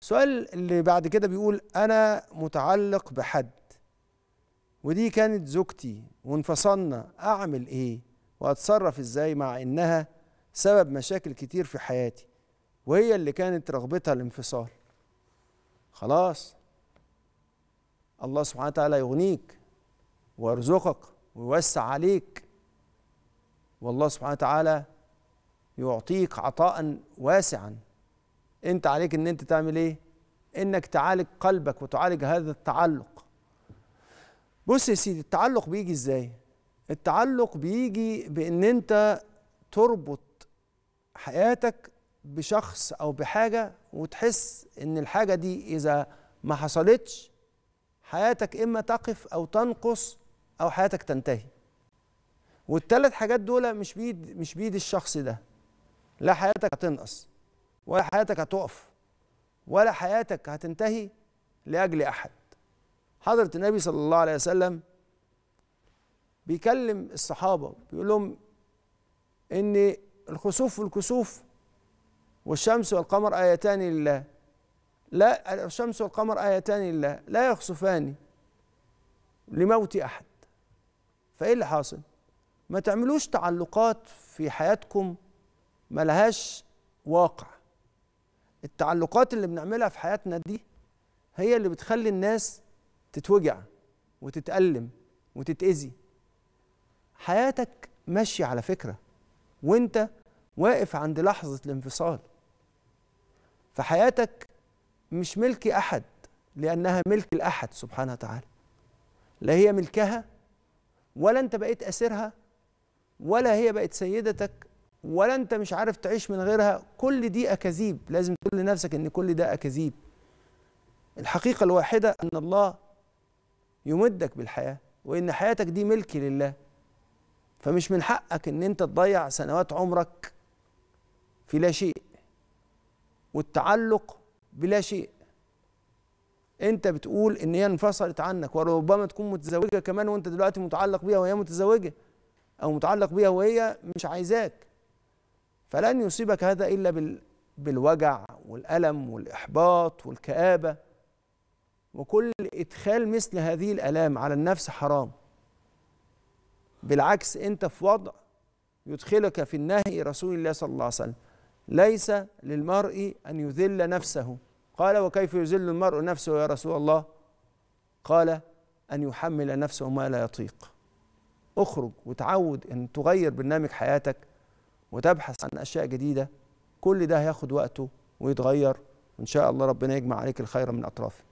السؤال اللي بعد كده بيقول أنا متعلق بحد ودي كانت زوجتي وانفصلنا أعمل إيه وأتصرف إزاي مع إنها سبب مشاكل كتير في حياتي وهي اللي كانت رغبتها الانفصال خلاص الله سبحانه وتعالى يغنيك ويرزقك ويوسع عليك والله سبحانه وتعالى يعطيك عطاء واسعا انت عليك ان انت تعمل ايه انك تعالج قلبك وتعالج هذا التعلق بص يا سيدي التعلق بيجي ازاي التعلق بيجي بان انت تربط حياتك بشخص او بحاجه وتحس ان الحاجه دي اذا ما حصلتش حياتك اما تقف او تنقص او حياتك تنتهي والثلاث حاجات دول مش بيد مش بيد الشخص ده لا حياتك هتنقص ولا حياتك هتقف ولا حياتك هتنتهي لاجل احد حضره النبي صلى الله عليه وسلم بيكلم الصحابه بيقول لهم ان الخسوف والكسوف والشمس والقمر ايتان لله لا الشمس والقمر ايتان لله لا يخسفان لموت احد فايه اللي حاصل ما تعملوش تعلقات في حياتكم ملهاش واقع التعلقات اللي بنعملها في حياتنا دي هي اللي بتخلي الناس تتوجع وتتألم وتتأذي حياتك ماشية على فكرة وانت واقف عند لحظة الانفصال فحياتك مش ملك أحد لأنها ملك الأحد سبحانه وتعالى لا هي ملكها ولا انت بقيت أسيرها ولا هي بقت سيدتك ولا انت مش عارف تعيش من غيرها كل دي اكاذيب لازم تقول لنفسك ان كل ده اكاذيب الحقيقه الواحده ان الله يمدك بالحياه وان حياتك دي ملك لله فمش من حقك ان انت تضيع سنوات عمرك في لا شيء والتعلق بلا شيء انت بتقول ان هي انفصلت عنك وربما تكون متزوجه كمان وانت دلوقتي متعلق بيها وهي متزوجه او متعلق بيها وهي مش عايزاك فلن يصيبك هذا إلا بالوجع والألم والإحباط والكآبة وكل إدخال مثل هذه الآلام على النفس حرام بالعكس أنت في وضع يدخلك في النهي رسول الله صلى الله عليه وسلم ليس للمرء أن يذل نفسه قال وكيف يذل المرء نفسه يا رسول الله قال أن يحمل نفسه ما لا يطيق اخرج وتعود أن تغير برنامج حياتك وتبحث عن اشياء جديده كل ده هياخد وقته ويتغير وان شاء الله ربنا يجمع عليك الخير من اطرافه